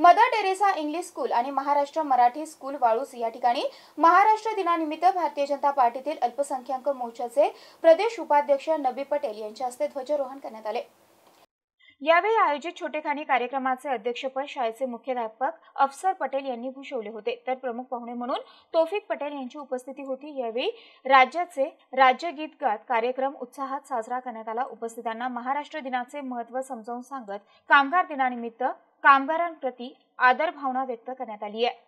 mother Teresa English school आणि Maharashtra Marathi school वाळूस या ठिकाणी महाराष्ट्र दिनानिमित्त भारतीय जनता पार्टीतील अल्पसंख्याक मोर्चाचे प्रदेश उपाध्यक्ष नबी पटेल यांच्या हस्ते ध्वजारोहण करण्यात आले यावेळी आयोजित छोटेखानी कार्यक्रमाचे अध्यक्षपद शाळेचे मुख्याध्यापक अफसर पटेल यांनी भूषवले होते तर प्रमुख पाहुणे म्हणून तोफिक पटेल यांची उपस्थिती होती यावेळी राज्याचे राज्यगीत गात कार्यक्रम उत्साहात साजरा करण्यात आला उपस्थितांना महाराष्ट्र दिनाचे महत्त्व समजावून सांगत कामगार दिनानिमित्त कामगारांप्रती आदर भावना व्यक्त करण्यात आली आहे